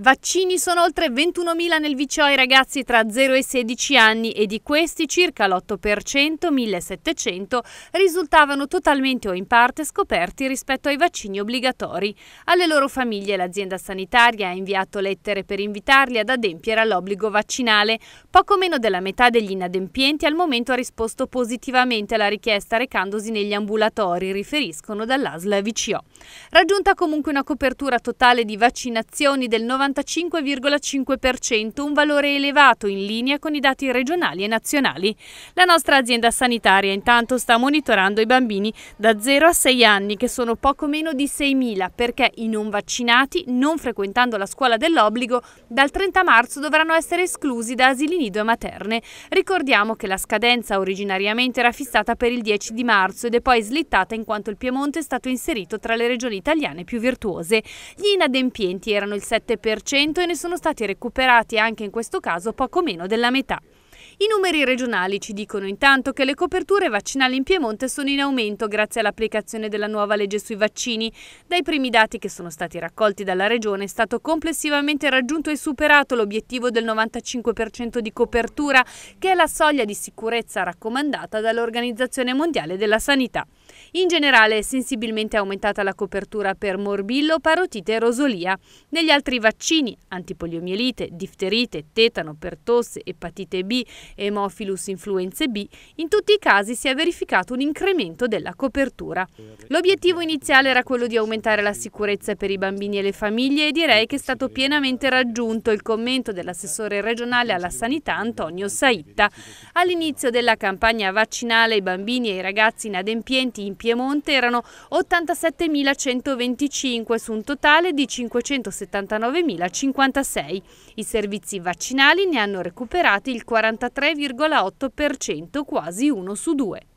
Vaccini sono oltre 21.000 nel VCO ai ragazzi tra 0 e 16 anni e di questi circa l'8%, 1.700, risultavano totalmente o in parte scoperti rispetto ai vaccini obbligatori. Alle loro famiglie l'azienda sanitaria ha inviato lettere per invitarli ad adempiere all'obbligo vaccinale. Poco meno della metà degli inadempienti al momento ha risposto positivamente alla richiesta recandosi negli ambulatori, riferiscono dall'ASL VCO. Raggiunta comunque una copertura totale di vaccinazioni del 90% 45,5%, un valore elevato in linea con i dati regionali e nazionali. La nostra azienda sanitaria intanto sta monitorando i bambini da 0 a 6 anni, che sono poco meno di 6.000, perché i non vaccinati, non frequentando la scuola dell'obbligo, dal 30 marzo dovranno essere esclusi da asili nido e materne. Ricordiamo che la scadenza originariamente era fissata per il 10 di marzo ed è poi slittata in quanto il Piemonte è stato inserito tra le regioni italiane più virtuose. Gli inadempienti erano il 7% e ne sono stati recuperati anche in questo caso poco meno della metà. I numeri regionali ci dicono intanto che le coperture vaccinali in Piemonte sono in aumento grazie all'applicazione della nuova legge sui vaccini. Dai primi dati che sono stati raccolti dalla Regione è stato complessivamente raggiunto e superato l'obiettivo del 95% di copertura, che è la soglia di sicurezza raccomandata dall'Organizzazione Mondiale della Sanità. In generale è sensibilmente aumentata la copertura per morbillo, parotite e rosolia. Negli altri vaccini, antipoliomielite, difterite, tetano, pertosse, epatite B, hemophilus influenze B, in tutti i casi si è verificato un incremento della copertura. L'obiettivo iniziale era quello di aumentare la sicurezza per i bambini e le famiglie e direi che è stato pienamente raggiunto il commento dell'assessore regionale alla sanità Antonio Saitta. All'inizio della campagna vaccinale i bambini e i ragazzi inadempienti in in Piemonte erano 87.125 su un totale di 579.056. I servizi vaccinali ne hanno recuperati il 43,8%, quasi uno su due.